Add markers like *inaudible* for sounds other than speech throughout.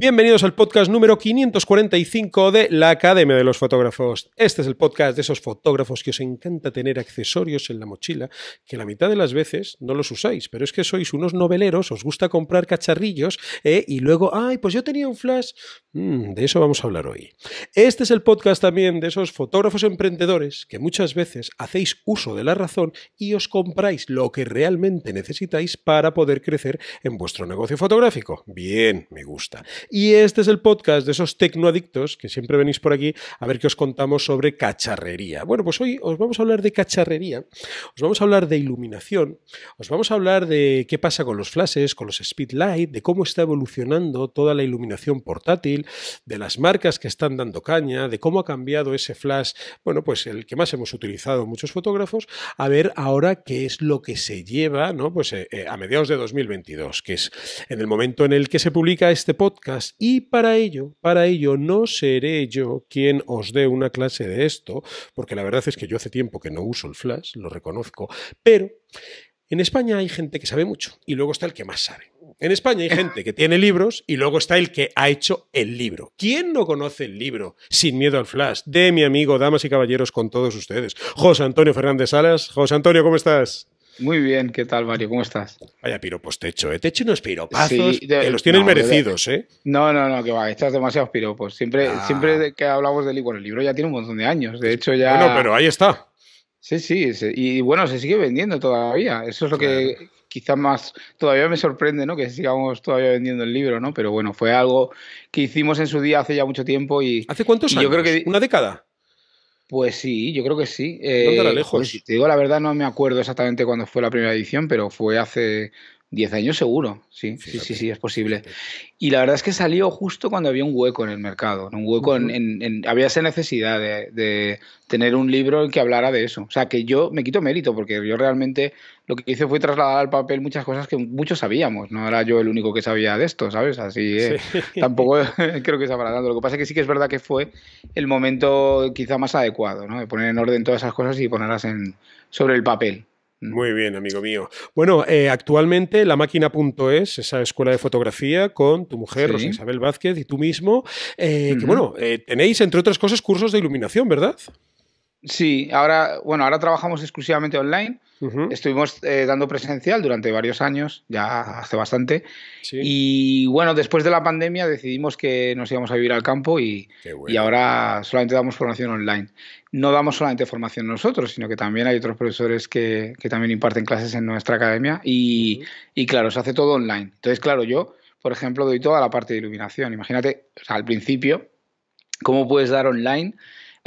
Bienvenidos al podcast número 545 de la Academia de los Fotógrafos. Este es el podcast de esos fotógrafos que os encanta tener accesorios en la mochila, que la mitad de las veces no los usáis, pero es que sois unos noveleros, os gusta comprar cacharrillos eh, y luego, ay, pues yo tenía un flash. Mm, de eso vamos a hablar hoy. Este es el podcast también de esos fotógrafos emprendedores que muchas veces hacéis uso de la razón y os compráis lo que realmente necesitáis para poder crecer en vuestro negocio fotográfico. Bien, me gusta. Y este es el podcast de esos tecnoadictos que siempre venís por aquí a ver qué os contamos sobre cacharrería. Bueno, pues hoy os vamos a hablar de cacharrería, os vamos a hablar de iluminación, os vamos a hablar de qué pasa con los flashes, con los speedlight, de cómo está evolucionando toda la iluminación portátil, de las marcas que están dando caña, de cómo ha cambiado ese flash, bueno, pues el que más hemos utilizado muchos fotógrafos, a ver ahora qué es lo que se lleva, ¿no? Pues eh, eh, a mediados de 2022, que es en el momento en el que se publica este podcast y para ello, para ello no seré yo quien os dé una clase de esto, porque la verdad es que yo hace tiempo que no uso el flash, lo reconozco, pero en España hay gente que sabe mucho y luego está el que más sabe. En España hay gente que tiene libros y luego está el que ha hecho el libro. ¿Quién no conoce el libro Sin miedo al flash de mi amigo, damas y caballeros, con todos ustedes? José Antonio Fernández Salas. José Antonio, ¿cómo estás? Muy bien, ¿qué tal, Mario? ¿Cómo estás? Vaya piropos te echo, ¿eh? Te echo unos piropazos sí, los tienes merecidos, ¿eh? No, no, no, que va, echas demasiados piropos. Siempre, ah. que hablamos del libro, el libro ya tiene un montón de años, de hecho ya... Bueno, pero ahí está. Sí, sí, y bueno, se sigue vendiendo todavía, eso es lo que quizás más, todavía me sorprende, ¿no? Que sigamos todavía vendiendo el libro, ¿no? Pero bueno, fue algo que hicimos en su día hace ya mucho tiempo y... ¿Hace cuántos años? Yo creo que... ¿Una década? Pues sí, yo creo que sí. Eh, lejos? te digo la verdad, no me acuerdo exactamente cuándo fue la primera edición, pero fue hace 10 años seguro, sí, sí, sí, sí, es posible. Y la verdad es que salió justo cuando había un hueco en el mercado, un hueco en, había esa necesidad de, tener un libro que hablara de eso. O sea, que yo me quito mérito, porque yo realmente lo que hice fue trasladar al papel muchas cosas que muchos sabíamos, no era yo el único que sabía de esto, ¿sabes? Así eh, *laughs* tampoco *laughs* creo que se habrá tanto. Lo que pasa es que sí que es verdad que fue el momento quizá más adecuado, ¿no? De poner en orden todas esas cosas y ponerlas en, sobre el papel. Muy bien, amigo mío. Bueno, eh, actualmente la máquina.es, esa escuela de fotografía con tu mujer, Rosa Isabel Vázquez, y tú mismo, eh, que bueno, eh, tenéis, entre otras cosas, cursos de iluminación, ¿verdad? Sí, ahora, bueno, ahora trabajamos exclusivamente online. Estuvimos eh, dando presencial durante varios años, ya hace bastante. Y bueno, después de la pandemia decidimos que nos íbamos a vivir al campo y, ahora solamente damos formación online. No damos solamente formación nosotros, sino que también hay otros profesores que, también imparten clases en nuestra academia y, claro, se hace todo online. Entonces, claro, yo, por ejemplo, doy toda la parte de iluminación. Imagínate, al principio, cómo puedes dar online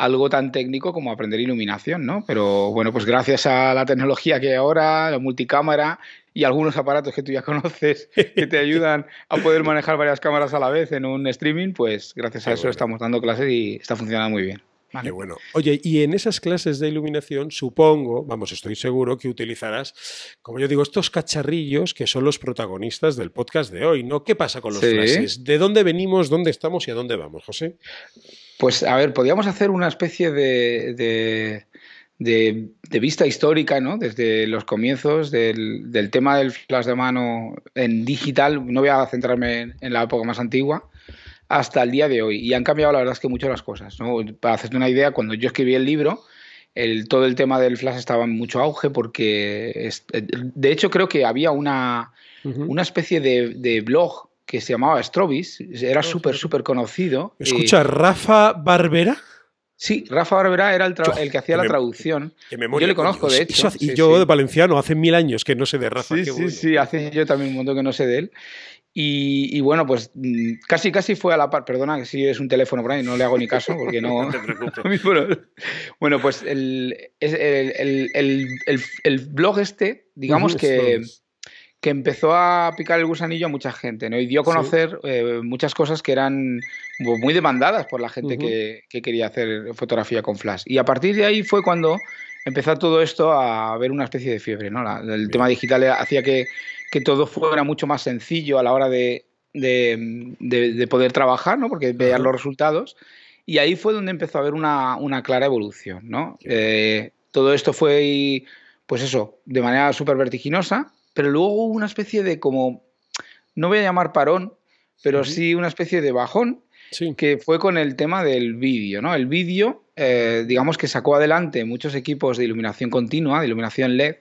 algo tan técnico como aprender iluminación, ¿no? Pero bueno, pues gracias a la tecnología que hay ahora, la multicámara y algunos aparatos que tú ya *laughs* conoces que te ayudan a poder manejar varias cámaras a la vez en un streaming, pues gracias a eso estamos dando clases y está funcionando muy bien. Vale. bueno. Oye, y en esas clases de iluminación, supongo, vamos, estoy seguro que utilizarás, como yo digo, estos cacharrillos que son los protagonistas del podcast de hoy, ¿no? ¿Qué pasa con los flashes? ¿De dónde venimos, dónde estamos y a dónde vamos, José? Pues a ver, podríamos hacer una especie de, vista histórica, ¿no? Desde los comienzos del, tema del flash de mano en digital, no voy a centrarme en, la época más antigua, hasta el día de hoy. Y han cambiado la verdad es que mucho las cosas, Para hacerte una idea, cuando yo escribí el libro, todo el tema del flash estaba en mucho auge porque, eh, de hecho, creo que había una, especie de blog que se llamaba Strobis, era súper, súper conocido. ¿Escucha, eh, Rafa Barbera? Sí, Rafa Barbera era el, que hacía la traducción. yo le conozco, de hecho. y yo de valenciano, hace mil años que no sé de Rafa. Sí, sí, sí, hace yo también un montón que no sé de él. Y, bueno, pues mm, casi casi fue a la par. Perdona que si es un teléfono por no le hago ni caso porque no. *laughs* *laughs* te preocupes. bueno, pues el, el, el, el blog este, digamos que que empezó a picar el gusanillo a mucha gente, ¿no? Y dio a conocer eh, muchas cosas que eran muy demandadas por la gente que, quería hacer fotografía con flash. Y a partir de ahí fue cuando empezó todo esto a ver una especie de fiebre, ¿no? el tema digital hacía que, que, todo fuera mucho más sencillo a la hora de, poder trabajar, Porque veían los resultados. Y ahí fue donde empezó a haber una, clara evolución, ¿no? Eh, todo esto fue, pues eso, de manera súper vertiginosa, pero luego hubo una especie de como, no voy a llamar parón, pero sí una especie de bajón, que fue con el tema del vídeo, ¿no? El vídeo, eh, digamos que sacó adelante muchos equipos de iluminación continua, de iluminación LED,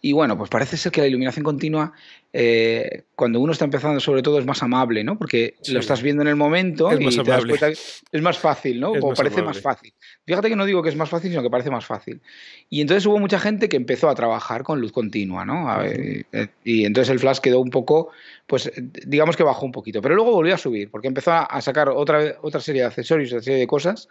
y bueno, pues parece ser que la iluminación continua eh, cuando uno está empezando, sobre todo, es más amable, ¿no? Porque lo estás viendo en el momento es y más te das cuenta es más fácil, ¿no? o parece más fácil. Fíjate que no digo que es más fácil, sino que parece más fácil. Y entonces hubo mucha gente que empezó a trabajar con luz continua, ¿no? Eh, y entonces el flash quedó un poco, pues eh, digamos que bajó un poquito, pero luego volvió a subir, porque empezó a sacar otra, otra serie de accesorios, otra serie de cosas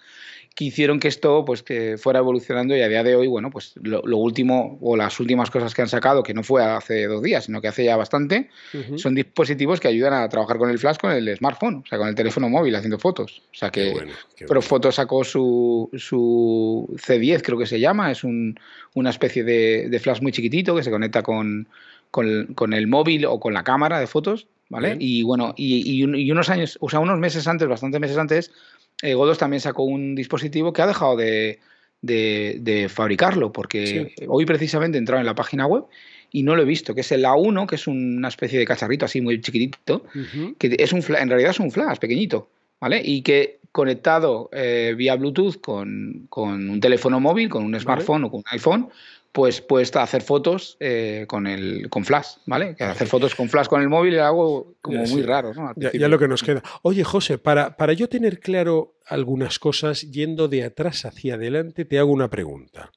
que hicieron que esto pues que fuera evolucionando y a día de hoy, bueno, pues lo, lo último o las últimas cosas que han sacado, que no fue hace dos días, sino que hace ya bastante bastante, son dispositivos que ayudan a trabajar con el flash con el smartphone, o sea, con el teléfono móvil haciendo fotos. O sea que pero Fotos sacó su, su, C10, creo que se llama, es una especie de, flash muy chiquitito que se conecta con, con, el móvil o con la cámara de fotos, ¿vale? Y bueno, y, unos años, o sea, unos meses antes, bastantes meses antes, eh, Godos también sacó un dispositivo que ha dejado de, de, fabricarlo, porque hoy precisamente he entrado en la página web y no lo he visto, que es el A1, que es una especie de cacharrito así muy chiquitito, que es un en realidad es un flash pequeñito, ¿vale? Y que conectado eh, vía Bluetooth con, un teléfono móvil, con un smartphone o con un iPhone, pues puedes hacer fotos eh, con el con flash, ¿vale? Hacer fotos con flash con el móvil es algo como muy raro, ¿no? Ya, lo que nos queda. Oye, José, para, para yo tener claro algunas cosas, yendo de atrás hacia adelante, te hago una pregunta.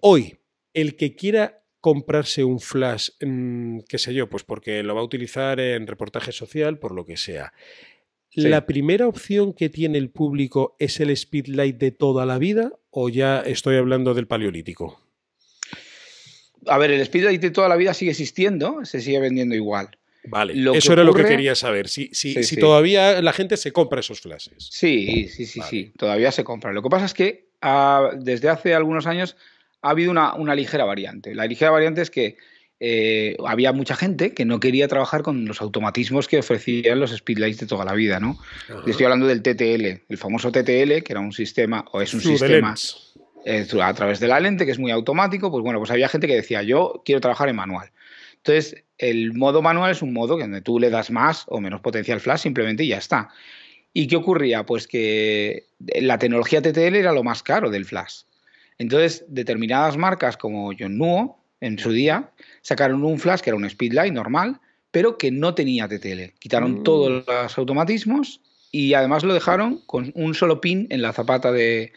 Hoy, el que quiera comprarse un flash, mm, qué sé yo, pues porque lo va a utilizar en reportaje social, por lo que sea. ¿La primera opción que tiene el público es el speedlight de toda la vida o ya estoy hablando del paleolítico? A ver, el speedlight de toda la vida sigue existiendo, se sigue vendiendo igual. Vale, eso era lo que quería saber, si, si todavía la gente se compra esos flashes. Sí, sí, sí, sí, todavía se compra. Lo que pasa es que ah, desde hace algunos años ha habido una, ligera variante. La ligera variante es que eh, había mucha gente que no quería trabajar con los automatismos que ofrecían los speedlights de toda la vida, ¿no? Estoy hablando del TTL, el famoso TTL, que era un sistema, o es un sistema eh, a través de la lente, que es muy automático, pues bueno, pues había gente que decía, yo quiero trabajar en manual. Entonces, el modo manual es un modo que donde tú le das más o menos potencia al flash simplemente y ya está. ¿Y qué ocurría? Pues que eh, la tecnología TTL era lo más caro del flash. Entonces, determinadas marcas como John Nuo, en su día, sacaron un flash que era un Speedlight normal, pero que no tenía TTL. Quitaron mm. todos los automatismos y además lo dejaron con un solo pin en la zapata de,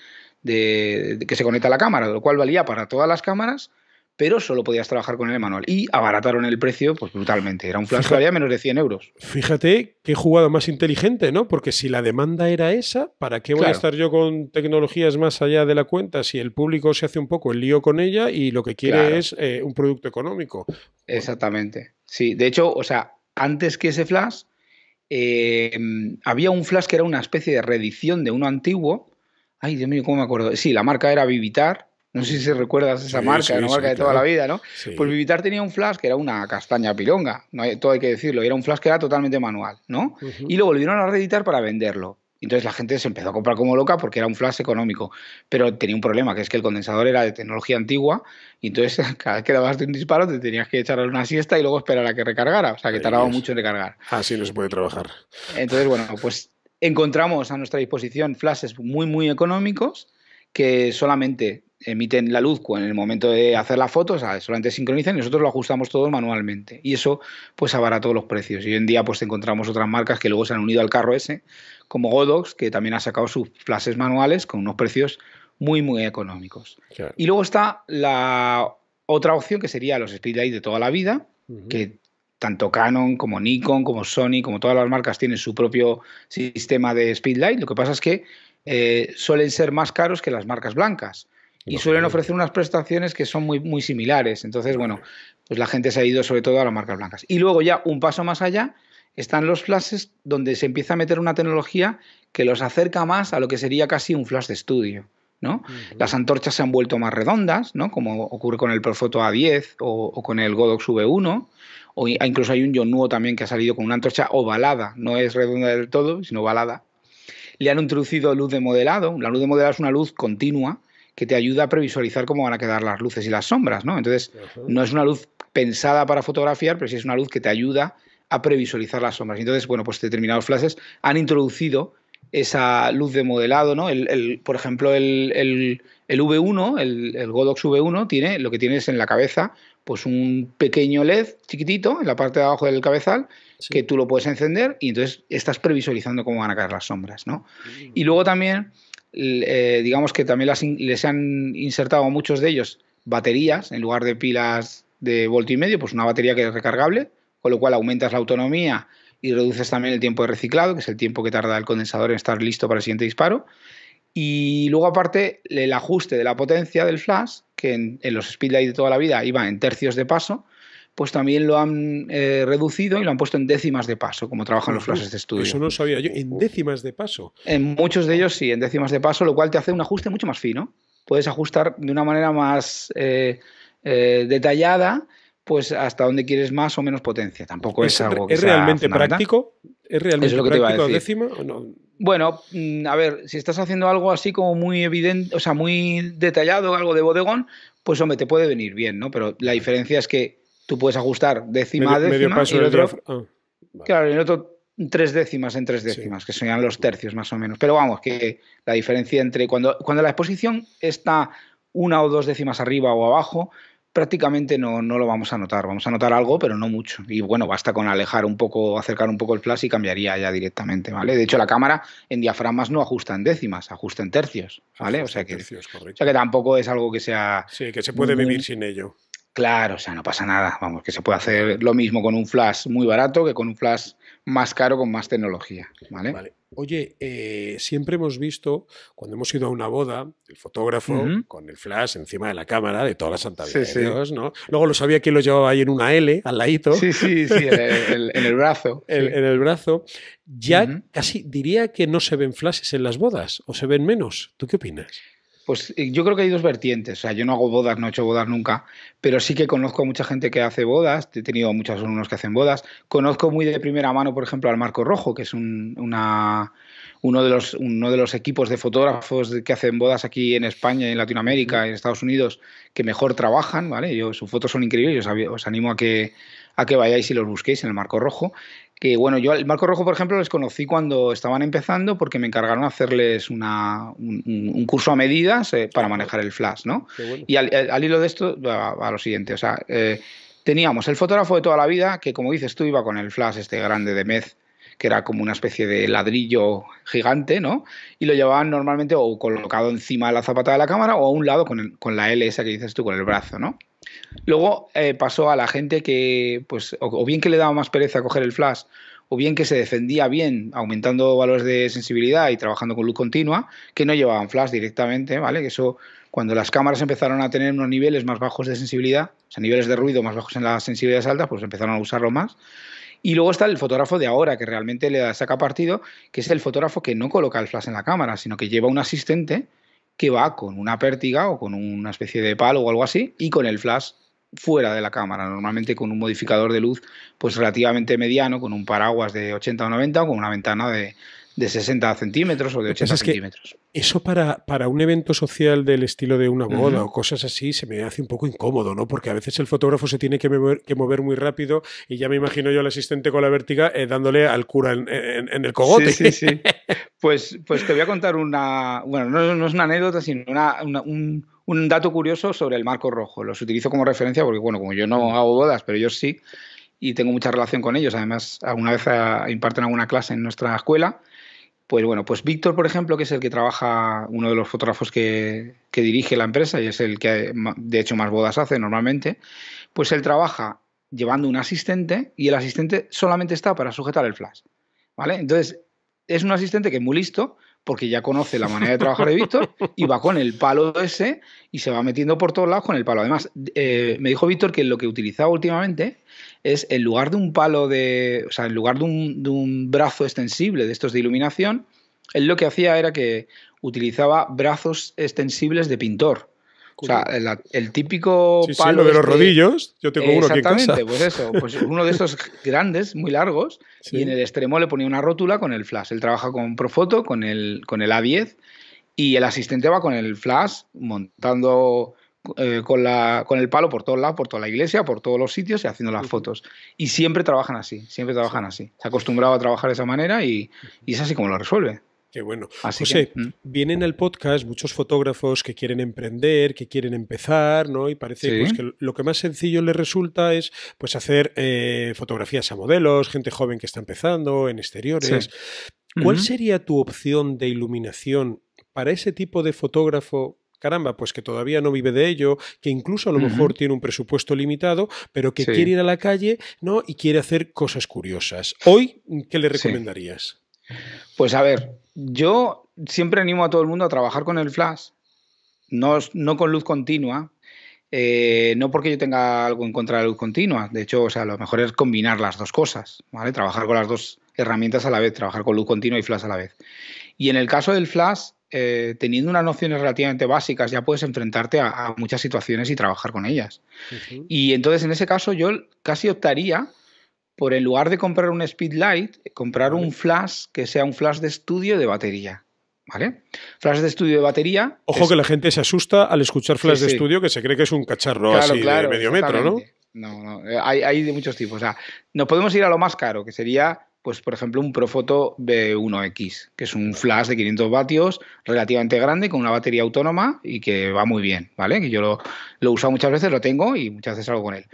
que se conecta a la cámara, lo cual valía para todas las cámaras, pero solo podías trabajar con el manual. Y abarataron el precio pues brutalmente. Era un flash que valía menos de 100 euros. Fíjate qué jugado más inteligente, ¿no? Porque si la demanda era esa, ¿para qué voy a estar yo con tecnologías más allá de la cuenta si el público se hace un poco el lío con ella y lo que quiere es eh, un producto económico? Exactamente. Sí, de hecho, o sea, antes que ese flash, em, había un flash que era una especie de reedición de uno antiguo. Ay, Dios mío, ¿cómo me acuerdo? Sí, la marca era Vivitar no sé si recuerdas esa marca, una marca de toda la vida, ¿no? Pues Vivitar tenía un flash que era una castaña pilonga, no todo hay que decirlo, era un flash que era totalmente manual, ¿no? Y lo volvieron a reeditar para venderlo. Entonces la gente se empezó a comprar como loca porque era un flash económico, pero tenía un problema, que es que el condensador era de tecnología antigua y entonces *laughs* cada vez que dabas un disparo te tenías que echarle una siesta y luego esperar a que recargara, o sea que tardaba mucho en recargar. Así no se puede trabajar. Entonces, bueno, pues encontramos a nuestra disposición flashes muy, muy económicos que solamente emiten la luz en el momento de hacer la foto, ah, solamente sincronizan y nosotros lo ajustamos todo manualmente. Y eso pues todos los precios. Y hoy en día pues encontramos otras marcas que luego se han unido al carro ese, como Godox, que también ha sacado sus flashes manuales con unos precios muy, muy económicos. Y luego está la otra opción que sería los Speedlight de toda la vida, que tanto Canon como Nikon, como Sony, como todas las marcas tienen su propio sistema de Speedlight. Lo que pasa es que eh, suelen ser más caros que las marcas blancas. Y suelen ofrecer unas prestaciones que son muy, muy similares. Entonces, bueno, pues la gente se ha ido sobre todo a las marcas blancas. Y luego ya un paso más allá están los flashes donde se empieza a meter una tecnología que los acerca más a lo que sería casi un flash de estudio. ¿no? Las antorchas se han vuelto más redondas, ¿no? como ocurre con el Profoto A10 o, con el Godox V1, o ah, incluso hay un Yonuo también que ha salido con una antorcha ovalada, no es redonda del todo, sino ovalada. Le han introducido luz de modelado, la luz de modelado es una luz continua que te ayuda a previsualizar cómo van a quedar las luces y las sombras, ¿no? Entonces, no es una luz pensada para fotografiar, pero sí es una luz que te ayuda a previsualizar las sombras. Entonces, bueno, pues determinados flashes han introducido esa luz de modelado, ¿no? El, por ejemplo, el, V1, el, Godox V1, tiene, lo que tienes en la cabeza, pues un pequeño LED chiquitito en la parte de abajo del cabezal, que tú lo puedes encender y entonces estás previsualizando cómo van a caer las sombras, ¿no? Mm. Y luego también eh, digamos que también les han insertado muchos de ellos baterías en lugar de pilas de voltio y medio, pues una batería que es recargable, con lo cual aumentas la autonomía y reduces también el tiempo de reciclado, que es el tiempo que tarda el condensador en estar listo para el siguiente disparo. Y luego aparte el ajuste de la potencia del flash, que en, los speedlight de toda la vida iba en tercios de paso, pues también lo han eh, reducido y lo han puesto en décimas de paso, como trabajan los flashes de estudio. Eso no sabía yo, en décimas de paso. En muchos de ellos sí, en décimas de paso, lo cual te hace un ajuste mucho más fino. Puedes ajustar de una manera más eh, eh, detallada, pues hasta donde quieres más o menos potencia. Tampoco es, algo ¿Es realmente práctico? ¿Es realmente lo que práctico te a décima? ¿o no? Bueno, mm, a ver, si estás haciendo algo así como muy evidente, o sea, muy detallado, algo de bodegón, pues hombre, te puede venir bien, ¿no? Pero la diferencia es que tú puedes ajustar décima y claro, y otro tres décimas en tres décimas, que serían los tercios más o menos. Pero vamos, que la diferencia entre cuando, cuando la exposición está una o dos décimas arriba o abajo, prácticamente no, no lo vamos a notar. Vamos a notar algo, pero no mucho. Y bueno, basta con alejar un poco, acercar un poco el flash y cambiaría ya directamente, ¿vale? De hecho, la cámara en diafragmas no ajusta en décimas, ajusta en tercios, ¿vale? o sea, que, tampoco es algo que sea... Sí, que se puede vivir sin ello. Claro, o sea, no pasa nada. Vamos, que se puede hacer lo mismo con un flash muy barato que con un flash más caro con más tecnología. Vale. vale. Oye, eh, siempre hemos visto, cuando hemos ido a una boda, el fotógrafo con el flash encima de la cámara de toda la Santa Vida ¿no? Luego lo sabía que lo llevaba ahí en una L, al ladito. Sí, sí, sí, en el, brazo. *laughs* En el brazo. Ya casi diría que no se ven flashes en las bodas, o se ven menos. ¿Tú qué opinas? Pues eh, yo creo que hay dos vertientes. O sea, yo no hago bodas, no he hecho bodas nunca, pero sí que conozco a mucha gente que hace bodas. He tenido muchos alumnos que hacen bodas. Conozco muy de primera mano, por ejemplo, al Marco Rojo, que es una, uno, de los, uno de los equipos de fotógrafos que hacen bodas aquí en España, en Latinoamérica, en Estados Unidos, que mejor trabajan. ¿vale? sus fotos son increíbles. Yo os, animo a que, a que vayáis y los busquéis en el Marco Rojo que bueno, yo al Marco Rojo, por ejemplo, les conocí cuando estaban empezando porque me encargaron hacerles un, curso a medidas eh, para manejar el flash, ¿no? Y eh, al, hilo de esto, a, a lo siguiente, o sea, eh, teníamos el fotógrafo de toda la vida que, como dices tú, iba con el flash este grande de Mez, que era como una especie de ladrillo gigante, ¿no? Y lo llevaban normalmente o colocado encima de la zapata de la cámara o a un lado con, con la esa que dices tú, con el brazo, ¿no? Luego eh, pasó a la gente que, pues, o, bien que le daba más pereza coger el flash, o bien que se defendía bien aumentando valores de sensibilidad y trabajando con luz continua, que no llevaban flash directamente, ¿vale? eso, cuando las cámaras empezaron a tener unos niveles más bajos de sensibilidad, o sea, niveles de ruido más bajos en las sensibilidades altas, pues empezaron a usarlo más. Y luego está el fotógrafo de ahora, que realmente le saca partido, que es el fotógrafo que no coloca el flash en la cámara, sino que lleva un asistente que va con una pértiga o con una especie de palo o algo así y con el flash fuera de la cámara, normalmente con un modificador de luz pues relativamente mediano, con un paraguas de 80 o 90 o con una ventana de, de 60 centímetros o de 80 centímetros. eso para, para un evento social del estilo de una boda o cosas así se me hace un poco incómodo, ¿no? Porque a veces el fotógrafo se tiene que mover, muy rápido y ya me imagino yo al asistente con la vértiga eh, dándole al cura en, el cogote. Sí, sí, *laughs* pues, pues te voy a contar una, bueno, no, es una anécdota, sino una, un, un dato curioso sobre el marco rojo. Los utilizo como referencia porque, bueno, como yo no hago bodas, pero yo sí, y tengo mucha relación con ellos, además alguna vez ah, imparten alguna clase en nuestra escuela, pues bueno, pues Víctor, por ejemplo, que es el que trabaja, uno de los fotógrafos que, dirige la empresa y es el que de hecho más bodas hace normalmente, pues él trabaja llevando un asistente y el asistente solamente está para sujetar el flash. ¿Vale? Entonces, es un asistente que es muy listo, porque ya conoce la manera de trabajar de Víctor y va con el palo ese y se va metiendo por todos lados con el palo. Además, eh, me dijo Víctor que lo que utilizaba últimamente es en lugar de un palo de, o sea, en lugar de un, de un brazo extensible de estos de iluminación, él lo que hacía era que utilizaba brazos extensibles de pintor. O sea, el, típico palo. de este los rodillos, yo tengo uno aquí en Exactamente, pues eso. Pues *laughs* uno de esos grandes, muy largos, y en el extremo le ponía una rótula con el flash. Él trabaja con Profoto, con el, con el A10, y el asistente va con el flash montando eh, con, la, con el palo por todos lados, por toda la iglesia, por todos los sitios y haciendo las fotos. Y siempre trabajan así, siempre trabajan así. Se ha acostumbrado a trabajar de esa manera y es así como lo resuelve. Qué bueno. José, mm. vienen al podcast muchos fotógrafos que quieren emprender, que quieren empezar, ¿no? Y parece pues, que lo que más sencillo les resulta es pues hacer eh, fotografías a modelos, gente joven que está empezando, en exteriores. ¿Cuál sería tu opción de iluminación para ese tipo de fotógrafo? Caramba, pues que todavía no vive de ello, que incluso a lo mejor tiene un presupuesto limitado, pero que quiere ir a la calle, ¿no? Y quiere hacer cosas curiosas. Hoy, ¿qué le recomendarías? Pues a ver, yo siempre animo a todo el mundo a trabajar con el flash, no, con luz continua, eh, no porque yo tenga algo en contra de la luz continua, de hecho, o sea, lo mejor es combinar las dos cosas, ¿vale? Trabajar con las dos herramientas a la vez, trabajar con luz continua y flash a la vez. Y en el caso del flash, eh, teniendo unas nociones relativamente básicas, ya puedes enfrentarte a, muchas situaciones y trabajar con ellas. Y entonces, en ese caso, yo casi optaría por en lugar de comprar un Speedlight, eh, comprar un flash que sea un flash de estudio de batería. ¿Vale? Flash de estudio de batería. Ojo que la gente se asusta al escuchar flash de estudio, que se cree que es un cacharro así de medio metro, ¿no? No, no. Eh, hay, de muchos tipos. O sea, nos podemos ir a lo más caro, que sería, pues, por ejemplo, un Profoto B1X, que es un flash de 500 vatios relativamente grande, con una batería autónoma y que va muy bien, ¿vale? Que yo lo, lo he usado muchas veces, lo tengo y muchas veces salgo con él.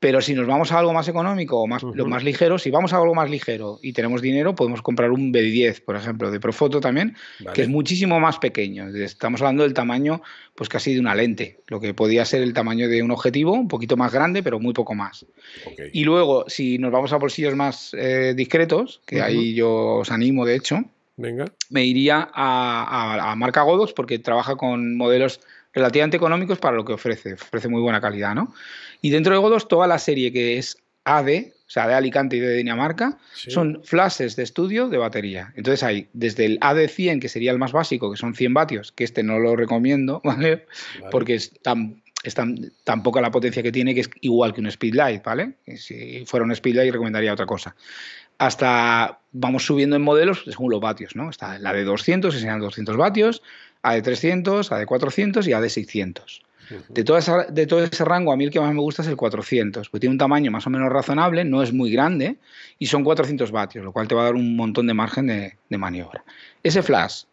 Pero si nos vamos a algo más económico o más, lo más ligero, si vamos a algo más ligero y tenemos dinero, podemos comprar un B10, por ejemplo, de Profoto también, que es muchísimo más pequeño. Estamos hablando del tamaño, pues casi de una lente, lo que podía ser el tamaño de un objetivo, un poquito más grande, pero muy poco más. Y luego, si nos vamos a bolsillos más eh, discretos, que ahí yo os animo, de hecho, me iría a, a marca Godox porque trabaja con modelos relativamente económicos para lo que ofrece, ofrece muy buena calidad, ¿no? Y dentro de Godos toda la serie que es AD, o sea, de Alicante y de Dinamarca, son flashes de estudio de batería. Entonces hay desde el AD100, que sería el más básico, que son 100 vatios, que este no lo recomiendo, *laughs* ¿vale? Porque es tan, tan, poca la potencia que tiene que es igual que un Speedlight, ¿vale? Si fuera un Speedlight recomendaría otra cosa. Hasta vamos subiendo en modelos según los vatios, ¿no? Está la de 200, que serían 200 vatios, a de 300, A de 400 y A de 600. De todo, ese, de todo ese rango, a mí el que más me gusta es el 400, porque tiene un tamaño más o menos razonable, no es muy grande y son 400 vatios, lo cual te va a dar un montón de margen de, maniobra. Ese flash,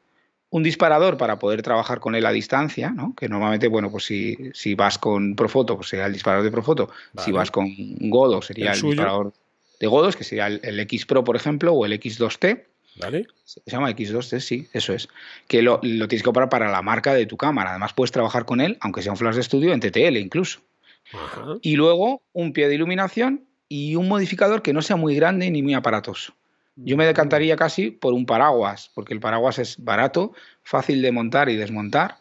un disparador para poder trabajar con él a distancia, ¿no? que normalmente, bueno, pues si, si vas con Profoto, pues sería el disparador de Profoto, si vas con Godo, sería el, disparador de Godos, que sería el, el, X Pro, por ejemplo, o el X2T, se llama X2C, sí, eso es. Que lo, tienes que comprar para la marca de tu cámara. Además, puedes trabajar con él, aunque sea un flash de estudio, en TTL incluso. Y luego un pie de iluminación y un modificador que no sea muy grande ni muy aparatoso. Yo me decantaría casi por un paraguas, porque el paraguas es barato, fácil de montar y desmontar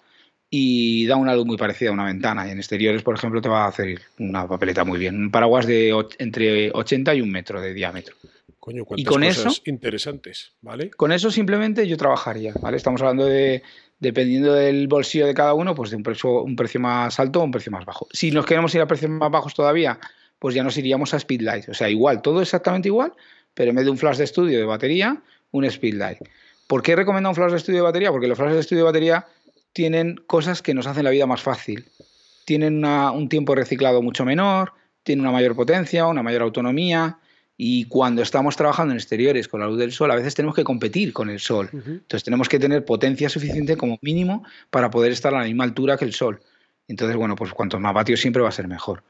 y da una luz muy parecida a una ventana. y En exteriores, por ejemplo, te va a hacer una papeleta muy bien. Un paraguas de entre 80 y un metro de diámetro y con cosas eso, interesantes, ¿vale? Con eso simplemente yo trabajaría, ¿vale? Estamos hablando de, dependiendo del bolsillo de cada uno, pues de un precio, más alto o un precio más bajo. Si nos queremos ir a precios más bajos todavía, pues ya nos iríamos a Speedlight. O sea, igual, todo exactamente igual, pero en vez de un flash de estudio de batería, un Speedlight. ¿Por qué recomiendo un flash de estudio de batería? Porque los flashes de estudio de batería tienen cosas que nos hacen la vida más fácil. Tienen un tiempo reciclado mucho menor, tienen una mayor potencia, una mayor autonomía, y cuando estamos trabajando en exteriores con la luz del sol, a veces tenemos que competir con el sol. Entonces tenemos que tener potencia suficiente como mínimo para poder estar a la misma altura que el sol. Entonces, bueno, pues cuanto más vatios siempre va a ser mejor.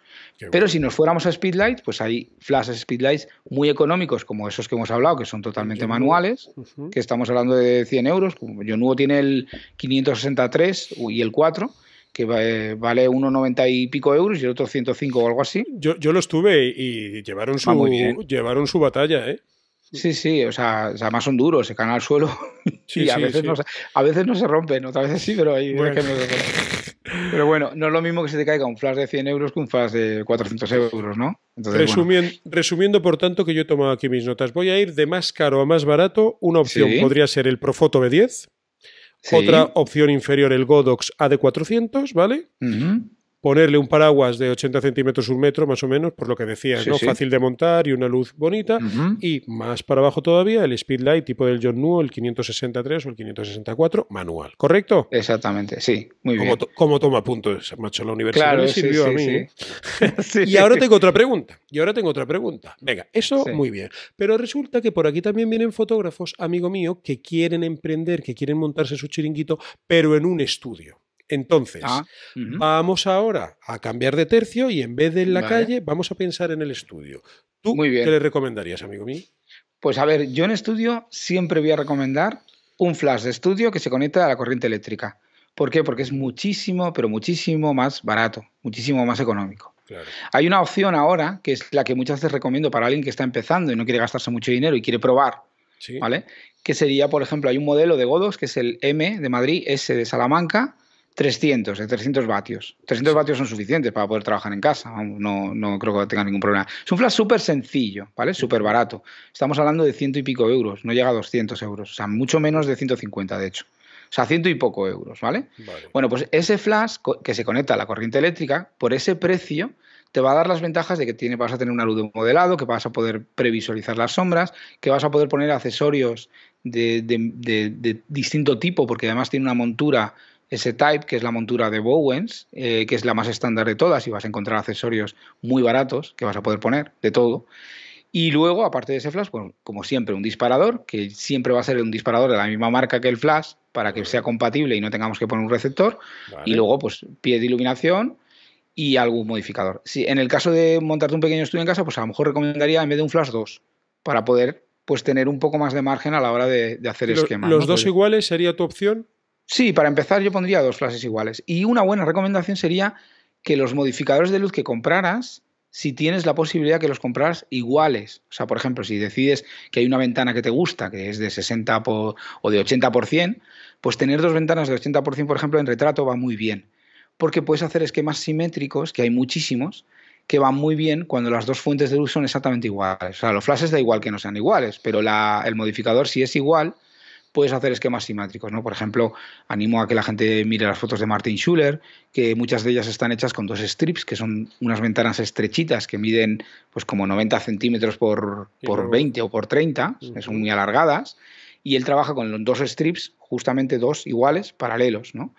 Pero si nos fuéramos a Speedlight, pues hay flashes speedlights muy económicos, como esos que hemos hablado, que son totalmente manuales, que estamos hablando de 100 euros. nuevo tiene el 563 y el 4, que vale uno 1,90 y pico euros y el otro 105 o algo así. Yo, yo lo estuve y llevaron su, llevaron su batalla, ¿eh? Sí, sí, o sea, además son duros, se caen al suelo *laughs* sí, y a, veces No, a veces no se rompen, otras veces sí, pero hay bueno. no Pero bueno, no es lo mismo que se te caiga un flash de 100 euros que un flash de 400 euros, ¿no? Entonces, Resumiendo, por tanto, que yo he tomado aquí mis notas, voy a ir de más caro a más barato. Una opción podría ser el Profoto B10. Otra opción inferior, el Godox AD400, ¿vale? ponerle un paraguas de 80 centímetros, un metro más o menos, por lo que decías, ¿no? Fácil de montar y una luz bonita. Y más para abajo todavía, el Speedlight tipo del John Nuo, el 563 o el 564, manual, ¿correcto? Exactamente, sí, muy bien. ¿Cómo, toma puntos, macho? La universidad claro, sirvió a mí. ¿eh? *laughs* y ahora tengo otra pregunta, y ahora tengo otra pregunta. Venga, eso muy bien. Pero resulta que por aquí también vienen fotógrafos, amigo mío, que quieren emprender, que quieren montarse su chiringuito, pero en un estudio. Entonces, ah, vamos ahora a cambiar de tercio y en vez de en la calle, vamos a pensar en el estudio. ¿Tú qué le recomendarías, amigo mío? Pues a ver, yo en estudio siempre voy a recomendar un flash de estudio que se conecta a la corriente eléctrica. ¿Por qué? Porque es muchísimo, pero muchísimo más barato, muchísimo más económico. Hay una opción ahora, que es la que muchas veces recomiendo para alguien que está empezando y no quiere gastarse mucho dinero y quiere probar, ¿vale? Que sería, por ejemplo, hay un modelo de Godos, que es el M de Madrid, S de Salamanca, 300, de 300 vatios. 300 vatios son suficientes para poder trabajar en casa, no, no creo que tenga ningún problema. Es un flash súper sencillo, ¿vale? Súper barato. Estamos hablando de ciento y pico euros, no llega a 200 euros, o sea, mucho menos de 150, de hecho. O sea, ciento y poco euros, ¿vale? Bueno, pues ese flash que se conecta a la corriente eléctrica, por ese precio, te va a dar las ventajas de que tiene, vas a tener una luz modelado, que vas a poder previsualizar las sombras, que vas a poder poner accesorios de distinto tipo, porque además tiene una montura ese type que es la montura de Bowens, eh, que es la más estándar de todas y vas a encontrar accesorios muy baratos que vas a poder poner, de todo. Y luego, aparte de ese flash, como siempre, un disparador, que siempre va a ser un disparador de la misma marca que el flash para que sea compatible y no tengamos que poner un receptor. Y luego, pues, pie de iluminación y algún modificador. Si, en el caso de montarte un pequeño estudio en casa, pues a lo mejor recomendaría en vez de un flash 2 para poder pues tener un poco más de margen a la hora de, hacer esquemas esquema. ¿Los dos iguales sería tu opción? Sí, para empezar yo pondría dos flashes iguales. Y una buena recomendación sería que los modificadores de luz que compraras, si tienes la posibilidad que los compraras iguales. O sea, por ejemplo, si decides que hay una ventana que te gusta, que es de 60 o de 80%, pues tener dos ventanas de 80%, por ejemplo, en retrato va muy bien. Porque puedes hacer esquemas simétricos, que hay muchísimos, que van muy bien cuando las dos fuentes de luz son exactamente iguales. O sea, los flashes da igual que no sean iguales, pero el modificador si es igual, puedes hacer esquemas simétricos, ¿no? Por ejemplo, animo a que la gente mire las fotos de Martin Schuller, que muchas de ellas están hechas con dos strips, que son unas ventanas estrechitas que miden pues como 90 centímetros por, por 20 o por 30, que son muy alargadas, y él trabaja con dos strips, justamente dos iguales, paralelos, ¿no?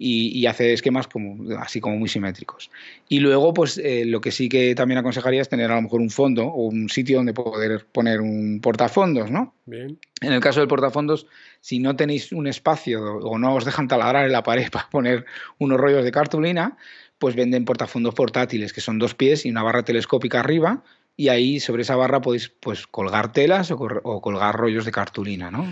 y, hace esquemas como, así como muy simétricos. Y luego, pues eh, lo que sí que también aconsejaría es tener a lo mejor un fondo o un sitio donde poder poner un portafondos, ¿no? En el caso del portafondos, si no tenéis un espacio o no os dejan taladrar en la pared *laughs* para poner unos rollos de cartulina, pues venden portafondos portátiles, que son dos pies y una barra telescópica arriba, y ahí sobre esa barra podéis pues colgar telas o, colgar rollos de cartulina, ¿no?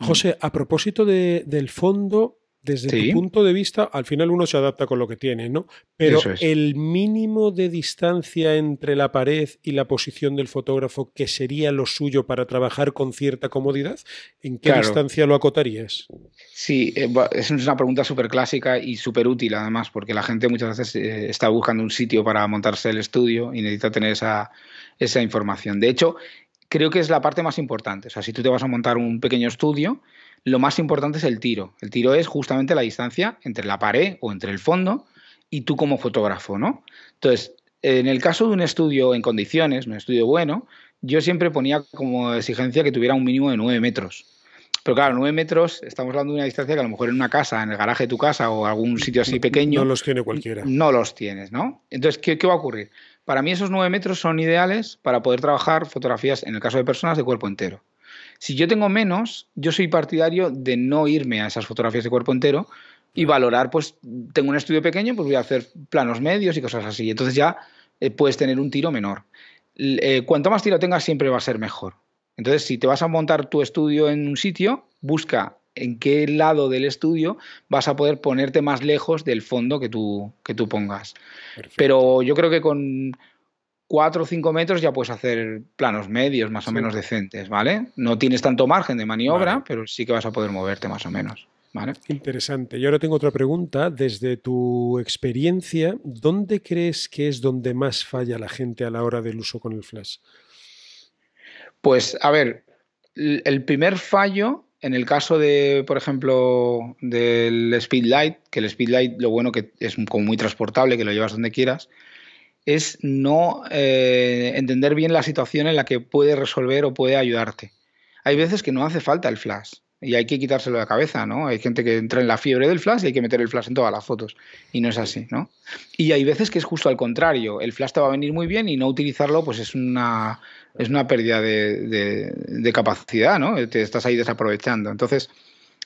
José, a propósito del fondo, desde tu punto de vista, al final uno se adapta con lo que tiene, ¿no? Pero el mínimo de distancia entre la pared y la posición del fotógrafo, que sería lo suyo para trabajar con cierta comodidad, ¿en qué distancia lo acotarías? Sí, eh, es una pregunta súper clásica y súper útil además, porque la gente muchas veces eh, está buscando un sitio para montarse el estudio y necesita tener esa, esa información. De hecho, creo que es la parte más importante. O sea, si tú te vas a montar un pequeño estudio, lo más importante es el tiro. El tiro es justamente la distancia entre la pared o entre el fondo y tú como fotógrafo, ¿no? Entonces, en el caso de un estudio en condiciones, un estudio bueno, yo siempre ponía como exigencia que tuviera un mínimo de 9 metros. Pero claro, 9 metros, estamos hablando de una distancia que a lo mejor en una casa, en el garaje de tu casa o algún sitio así pequeño. No los tiene cualquiera. No los tienes, ¿no? Entonces, ¿qué, qué va a ocurrir? Para mí esos 9 metros son ideales para poder trabajar fotografías, en el caso de personas, de cuerpo entero. Si yo tengo menos, yo soy partidario de no irme a esas fotografías de cuerpo entero y valorar, pues tengo un estudio pequeño, pues voy a hacer planos medios y cosas así. Entonces ya eh, puedes tener un tiro menor. Eh, cuanto más tiro tengas, siempre va a ser mejor. Entonces, si te vas a montar tu estudio en un sitio, busca en qué lado del estudio vas a poder ponerte más lejos del fondo que tú, que tú pongas. Pero yo creo que con 4 o 5 metros ya puedes hacer planos medios más o menos decentes, ¿vale? No tienes tanto margen de maniobra, pero sí que vas a poder moverte más o menos. ¿Vale? Interesante. Y ahora tengo otra pregunta. Desde tu experiencia, ¿dónde crees que es donde más falla la gente a la hora del uso con el flash? Pues, a ver, el primer fallo, en el caso de, por ejemplo, del Speedlight, que el Speedlight lo bueno que es como muy transportable, que lo llevas donde quieras, es no eh, entender bien la situación en la que puede resolver o puede ayudarte. Hay veces que no hace falta el flash y hay que quitárselo de la cabeza, ¿no? Hay gente que entra en la fiebre del flash y hay que meter el flash en todas las fotos y no es así, ¿no? Y hay veces que es justo al contrario, el flash te va a venir muy bien y no utilizarlo pues es una, es una pérdida de, capacidad, ¿no? Te estás ahí desaprovechando. Entonces,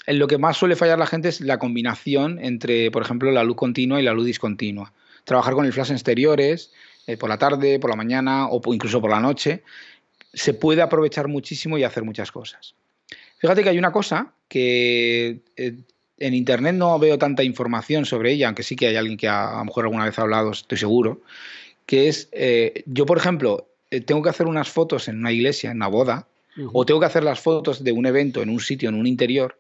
lo que más suele fallar la gente es la combinación entre, por ejemplo, la luz continua y la luz discontinua trabajar con el flash exteriores, eh, por la tarde, por la mañana o incluso por la noche, se puede aprovechar muchísimo y hacer muchas cosas. Fíjate que hay una cosa que eh, en Internet no veo tanta información sobre ella, aunque sí que hay alguien que a, lo mejor alguna vez ha hablado, estoy seguro, que es, eh, yo por ejemplo, tengo que hacer unas fotos en una iglesia, en una boda, o tengo que hacer las fotos de un evento en un sitio, en un interior,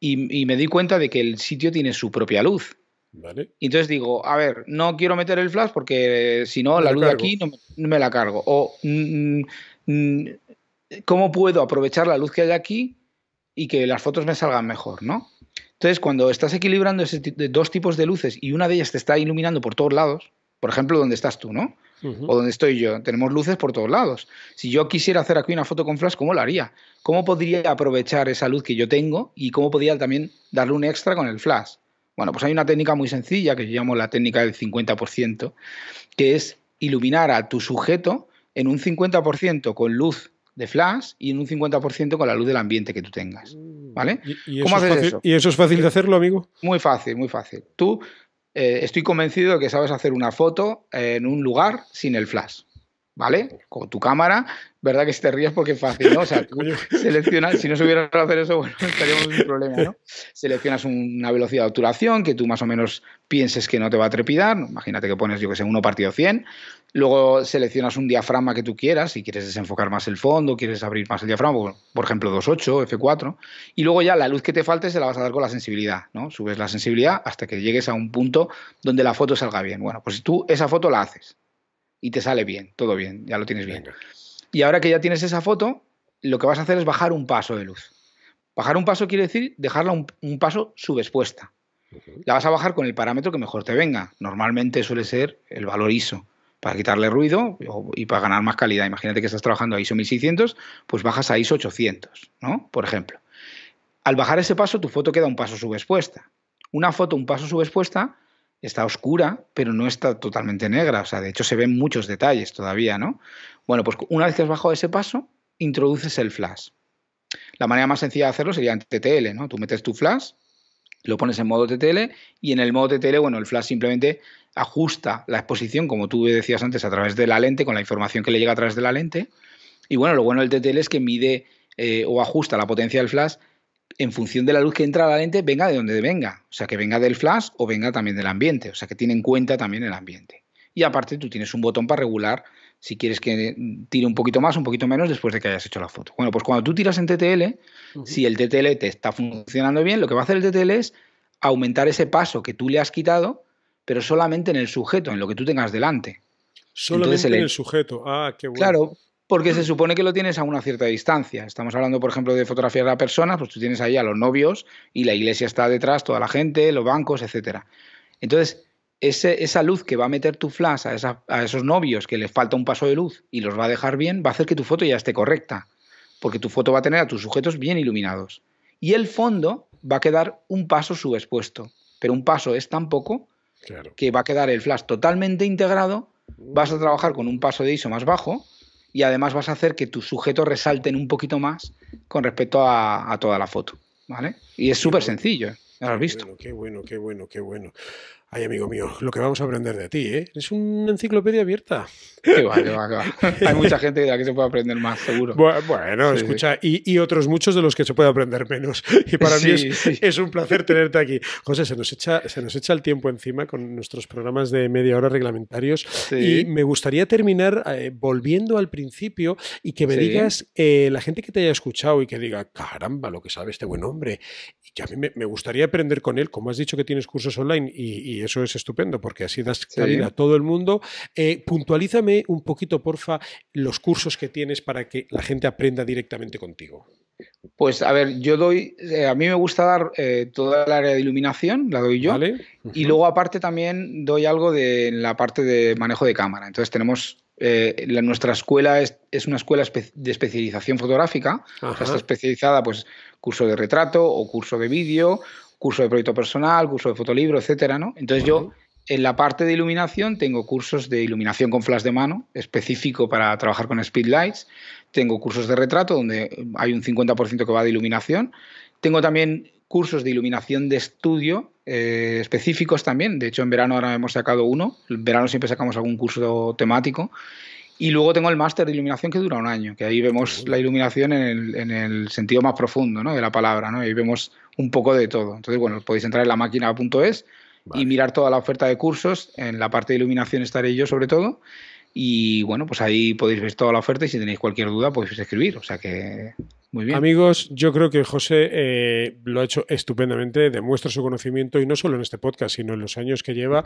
y, y me di cuenta de que el sitio tiene su propia luz entonces digo, a ver, no quiero meter el flash porque eh, si no, la luz de aquí no me, la cargo. O, mm, mm, ¿cómo puedo aprovechar la luz que hay aquí y que las fotos me salgan mejor, no? Entonces, cuando estás equilibrando dos tipos de luces y una de ellas te está iluminando por todos lados, por ejemplo, donde estás tú, ¿no? O donde estoy yo, tenemos luces por todos lados. Si yo quisiera hacer aquí una foto con flash, ¿cómo lo haría? ¿Cómo podría aprovechar esa luz que yo tengo y cómo podría también darle un extra con el flash? Bueno, pues hay una técnica muy sencilla que yo llamo la técnica del 50%, que es iluminar a tu sujeto en un 50% con luz de flash y en un 50% con la luz del ambiente que tú tengas. Mm. ¿Vale? ¿Y, y cómo eso? ¿Y eso es fácil de hacerlo, amigo? Muy fácil, muy fácil. Tú eh, estoy convencido de que sabes hacer una foto en un lugar sin el flash. ¿vale? Con tu cámara, ¿verdad? Que si te ríes porque es fácil, ¿no? O sea, *laughs* tú seleccionas, si no supieras hacer eso, bueno, *laughs* estaríamos en un problema, ¿no? Seleccionas una velocidad de obturación que tú más o menos pienses que no te va a trepidar, imagínate que pones, yo que sé, 1 partido 100, luego seleccionas un diafragma que tú quieras, si quieres desenfocar más el fondo, quieres abrir más el diafragma, por ejemplo 2.8, F4, y luego ya la luz que te falte se la vas a dar con la sensibilidad, ¿no? Subes la sensibilidad hasta que llegues a un punto donde la foto salga bien. Bueno, pues tú esa foto la haces, y te sale bien, todo bien, ya lo tienes bien. Y ahora que ya tienes esa foto, lo que vas a hacer es bajar un paso de luz. Bajar un paso quiere decir dejarla un, paso subexpuesta. La vas a bajar con el parámetro que mejor te venga. Normalmente suele ser el valor ISO, para quitarle ruido y para ganar más calidad. Imagínate que estás trabajando a ISO 1600, pues bajas a ISO 800, ¿no? Por ejemplo. Al bajar ese paso, tu foto queda un paso subexpuesta. Una foto un paso subexpuesta está oscura, pero no está totalmente negra. O sea, de hecho se ven muchos detalles todavía, ¿no? Bueno, pues una vez que has bajado ese paso, introduces el flash. La manera más sencilla de hacerlo sería en TTL, ¿no? Tú metes tu flash, lo pones en modo TTL y en el modo TTL, bueno, el flash simplemente ajusta la exposición, como tú decías antes, a través de la lente, con la información que le llega a través de la lente. Y bueno, lo bueno del TTL es que mide eh, o ajusta la potencia del flash en función de la luz que entra a la lente, venga de donde venga. O sea, que venga del flash o venga también del ambiente. O sea, que tiene en cuenta también el ambiente. Y aparte tú tienes un botón para regular si quieres que mm, tire un poquito más, un poquito menos después de que hayas hecho la foto. Bueno, pues cuando tú tiras en TTL, si el TTL te está funcionando bien, lo que va a hacer el TTL es aumentar ese paso que tú le has quitado, pero solamente en el sujeto, en lo que tú tengas delante. Solo en e- el sujeto. Ah, qué bueno. Claro, porque se supone que lo tienes a una cierta distancia. Estamos hablando, por ejemplo, de fotografiar a personas, pues tú tienes ahí a los novios y la iglesia está detrás, toda la gente, los bancos, etc. Entonces, esa luz que va a meter tu flash a, esos novios que les falta un paso de luz y los va a dejar bien, va a hacer que tu foto ya esté correcta, porque tu foto va a tener a tus sujetos bien iluminados. Y el fondo va a quedar un paso subexpuesto, pero un paso es tan poco claro. que va a quedar el flash totalmente integrado, vas a trabajar con un paso de ISO más bajo, y además vas a hacer que tus sujetos resalten un poquito más con respecto a, toda la foto. ¿Vale? Y es súper sencillo has visto? qué bueno, qué bueno, qué bueno. Ay, amigo mío, lo que vamos a aprender de ti, ¿eh? Es una enciclopedia abierta. Qué *laughs* Hay mucha gente de la que se puede aprender más, seguro. Bueno, escucha, Y, otros muchos de los que se puede aprender menos. *laughs* Y para mí es, un placer tenerte aquí. José, se nos, echa, se nos echa el tiempo encima con nuestros programas de media hora reglamentarios. Y me gustaría terminar eh, volviendo al principio y que me digas, eh, la gente que te haya escuchado y que diga, caramba, lo que sabe este buen hombre. Y que a mí me gustaría aprender con él, como has dicho que tienes cursos online y, eso es estupendo porque así das cabida a todo el mundo. Eh, puntualízame un poquito, porfa, los cursos que tienes para que la gente aprenda directamente contigo. Pues a ver, yo doy, eh, a mí me gusta dar eh, toda el área de iluminación, la doy yo, y luego aparte también doy algo de la parte de manejo de cámara. Entonces tenemos nuestra escuela es, una escuela de especialización fotográfica, está especializada pues curso de retrato o curso de vídeo curso de proyecto personal, curso de fotolibro, etcétera, ¿no? Entonces yo en la parte de iluminación tengo cursos de iluminación con flash de mano, específico para trabajar con speedlights. Tengo cursos de retrato, donde hay un 50% que va de iluminación. Tengo también cursos de iluminación de estudio eh, específicos también. De hecho, en verano ahora hemos sacado uno. En verano siempre sacamos algún curso temático. Y luego tengo el máster de iluminación que dura un año, que ahí vemos la iluminación en el, sentido más profundo ¿no? de la palabra, ¿no? ahí vemos un poco de todo. Entonces, bueno, podéis entrar en la máquina.es y mirar toda la oferta de cursos. En la parte de iluminación estaré yo sobre todo. Y bueno, pues ahí podéis ver toda la oferta y si tenéis cualquier duda podéis escribir. O sea que Amigos, yo creo que José eh, lo ha hecho estupendamente, demuestra su conocimiento y no solo en este podcast, sino en los años que lleva.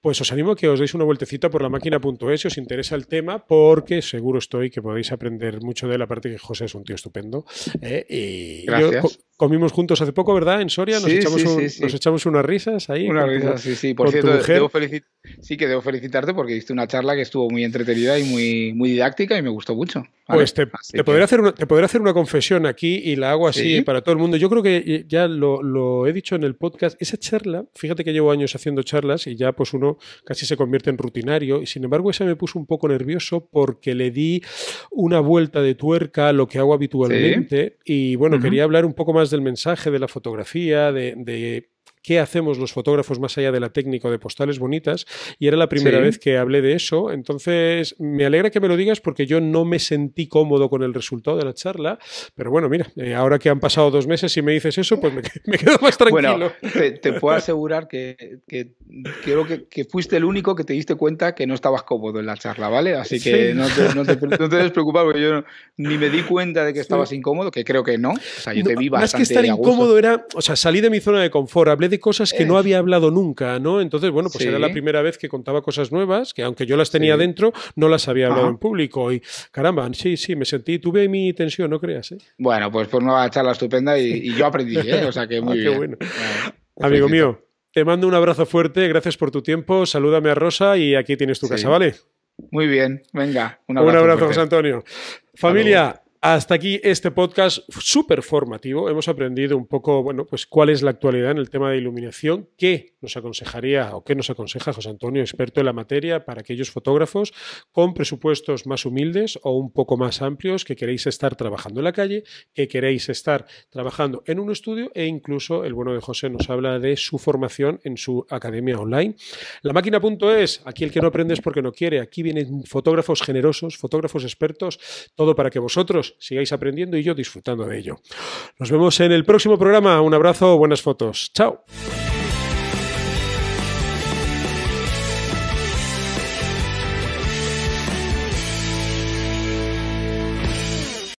Pues os animo a que os deis una vueltecita por la máquina.es si os interesa el tema, porque seguro estoy que podéis aprender mucho de él, aparte que José es un tío estupendo. Eh, y comimos juntos hace poco, ¿verdad? En Soria nos, echamos, echamos unas risas ahí. Una risa, sí, sí. Por cierto, debo sí que debo felicitarte porque hiciste una charla que estuvo muy entretenida y muy, muy didáctica y me gustó mucho. Pues te, podría hacer una, te, hacer una, confesión aquí y la hago así para todo el mundo. Yo creo que ya lo, he dicho en el podcast, esa charla, fíjate que llevo años haciendo charlas y ya pues uno casi se convierte en rutinario y sin embargo esa me puso un poco nervioso porque le di una vuelta de tuerca a lo que hago habitualmente y bueno, quería hablar un poco más del mensaje, de la fotografía, de qué hacemos los fotógrafos más allá de la técnica de postales bonitas, y era la primera vez que hablé de eso, entonces me alegra que me lo digas porque yo no me sentí cómodo con el resultado de la charla, pero bueno, mira, eh, ahora que han pasado dos meses y me dices eso, pues me, *laughs* quedo más tranquilo. Bueno, te, *laughs* puedo asegurar que, creo que, fuiste el único que te diste cuenta que no estabas cómodo en la charla, ¿vale? Así que no, te, no, *laughs* no te des porque yo ni me di cuenta de que estabas incómodo, que creo que no, o sea, yo te vi bastante Más que estar incómodo era, o sea, salí de mi zona de confort, hablé de cosas que no había hablado nunca, ¿no? Entonces, bueno, pues era la primera vez que contaba cosas nuevas, que aunque yo las tenía dentro, no las había hablado en público. Y caramba, sí, sí, me sentí, tuve mi tensión, no creas. ¿eh? Bueno, pues por una charla estupenda y, yo aprendí, ¿eh? O sea que *laughs* ah, muy Bueno. Amigo mío, te mando un abrazo fuerte, gracias por tu tiempo, salúdame a Rosa y aquí tienes tu casa, ¿vale? Muy bien, venga. Un abrazo, un abrazo José Antonio. Familia, hasta aquí este podcast súper formativo. Hemos aprendido un poco, bueno, pues cuál es la actualidad en el tema de iluminación, qué nos aconsejaría o qué nos aconseja José Antonio, experto en la materia, para aquellos fotógrafos con presupuestos más humildes o un poco más amplios que queréis estar trabajando en la calle, que queréis estar trabajando en un estudio e incluso el bueno de José nos habla de su formación en su academia online. La máquina punto es aquí el que no aprende es porque no quiere, aquí vienen fotógrafos generosos, fotógrafos expertos, todo para que vosotros sigáis aprendiendo y yo disfrutando de ello. Nos vemos en el próximo programa. Un abrazo, buenas fotos. Chao.